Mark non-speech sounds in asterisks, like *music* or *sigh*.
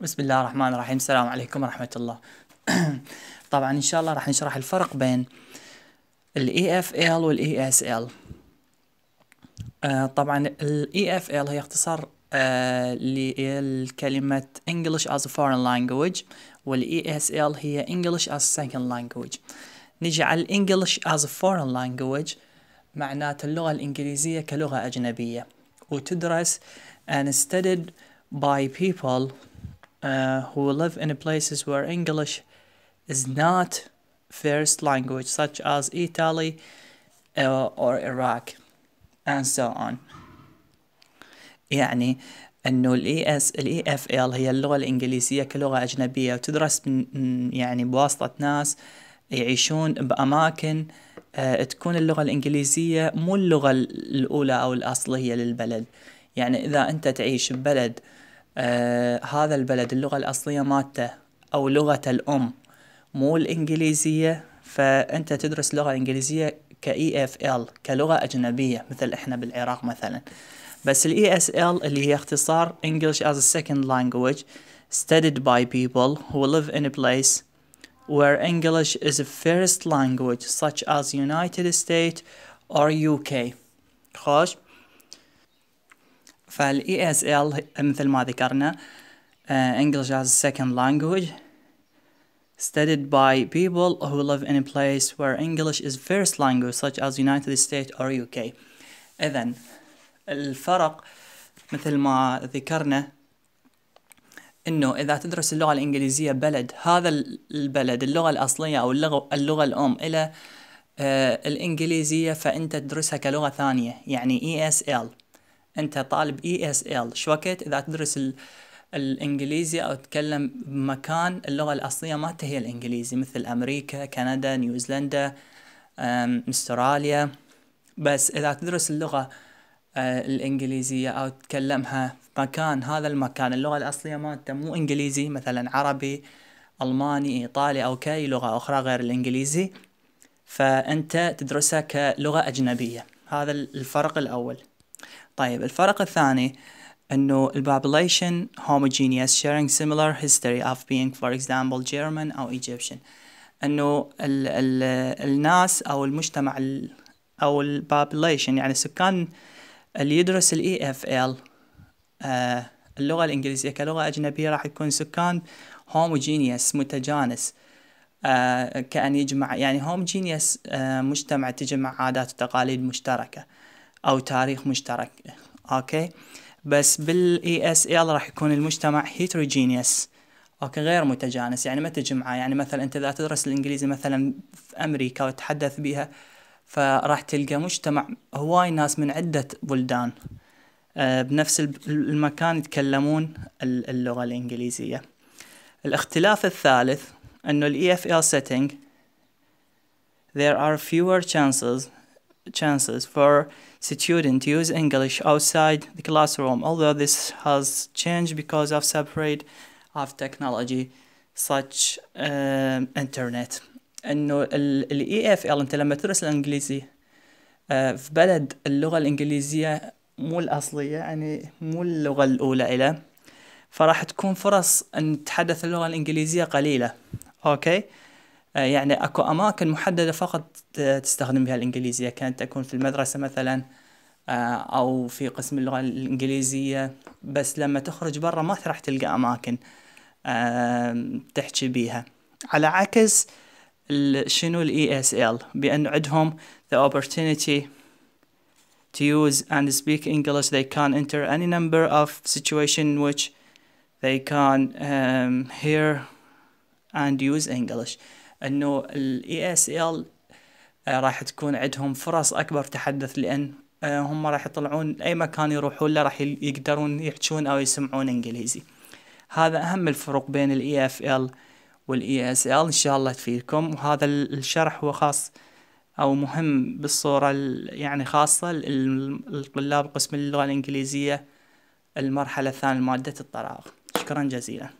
بسم الله الرحمن الرحيم السلام عليكم ورحمة الله *clears throat* طبعا ان شاء الله راح نشرح الفرق بين ال EFL والـ ESL آه، طبعا ال EFL هي اختصار آه، لكلمة English as a foreign language والـ ESL هي English as a second language نجي على English as a foreign language معناته اللغة الإنجليزية كلغة أجنبية وتدرس and studied by people uh, who live in places where English is not first language, such as Italy uh, or Iraq, and so on. يعني انه الاي اس الاي اف ال هي اللغه الانجليزيه كلغه اجنبيه وتدرس من يعني بواسطه ناس يعيشون باماكن آه تكون اللغه الانجليزيه مو اللغه الاولى او الاصليه للبلد يعني اذا انت تعيش ببلد آه آه، هذا البلد اللغة الأصلية مالته أو لغة الأم مو الإنجليزية فأنت تدرس لغة إنجليزية كـ EFL كلغة أجنبية مثل إحنا بالعراق مثلا بس الـ ESL اللي هي اختصار English as a second language studied by people who live in a place where English is a first language such as United States or UK خوش فالاي اس e ال مثل ما ذكرنا uh, English as a second language studied by people who live in a place where English is first language such as United States or UK إذا الفرق مثل ما ذكرنا انه اذا تدرس اللغه الانجليزيه بلد هذا البلد اللغه الاصليه او اللغه اللغه الام الى آه، الانجليزيه فانت تدرسها كلغه ثانيه يعني ESL انت طالب اي اس ال شو وقت اذا تدرس ال... الانجليزي او تتكلم بمكان اللغه الاصليه ما هي الانجليزي مثل امريكا كندا نيوزيلندا استراليا بس اذا تدرس اللغه آه، الانجليزيه او تتكلمها في مكان هذا المكان اللغه الاصليه مالته مو انجليزي مثلا عربي الماني ايطالي او كاي لغه اخرى غير الانجليزي فانت تدرسها كلغه اجنبيه هذا الفرق الاول طيب الفرق الثاني انه ال population homogeneous sharing similar history of being for example German او Egyptian انه ال ال الناس او المجتمع ال او ال population يعني السكان اللي يدرس ال EFL آه اللغة الإنجليزية كلغة أجنبية راح يكون سكان homogeneous متجانس آه كأن يجمع يعني homogeneous آه مجتمع تجمع عادات وتقاليد مشتركة او تاريخ مشترك اوكي بس بالاي اس ال e راح يكون المجتمع هيتروجينيوس اوكي غير متجانس يعني ما تجمعه يعني مثلا انت اذا تدرس الانجليزي مثلا في امريكا وتحدث بها فراح تلقى مجتمع هواي ناس من عدة بلدان آه، بنفس المكان يتكلمون اللغة الإنجليزية الاختلاف الثالث أنه ال EFL setting there are fewer chances chances for students to use English outside the classroom, although this has changed because of separate of technology such um, internet. انه الاي اف ال e, انت لما تدرس الانجليزي آه، في بلد اللغه الانجليزيه مو الاصليه يعني مو اللغه الاولى إلى فراح تكون فرص ان تتحدث اللغه الانجليزيه قليله اوكي آه، يعني اكو اماكن محدده فقط تستخدم بها الانجليزيه كانت تكون في المدرسه مثلا آه، او في قسم اللغه الانجليزيه بس لما تخرج برا ما راح تلقى اماكن تحكي بيها على عكس شنو الاي اس ال e بان عندهم the opportunity to use and speak English they can enter any number of situation which they can um, hear and use English انه الاي اس ال آه، راح تكون عندهم فرص اكبر تحدث لان آه، هم راح يطلعون اي مكان يروحون له راح يقدرون يحجون او يسمعون انجليزي هذا اهم الفروق بين الاي اف ال والاي اس ال ان شاء الله تفيدكم وهذا الشرح هو خاص او مهم بالصوره يعني خاصه للطلاب قسم اللغه الانجليزيه المرحله الثانيه ماده الطراغ شكرا جزيلا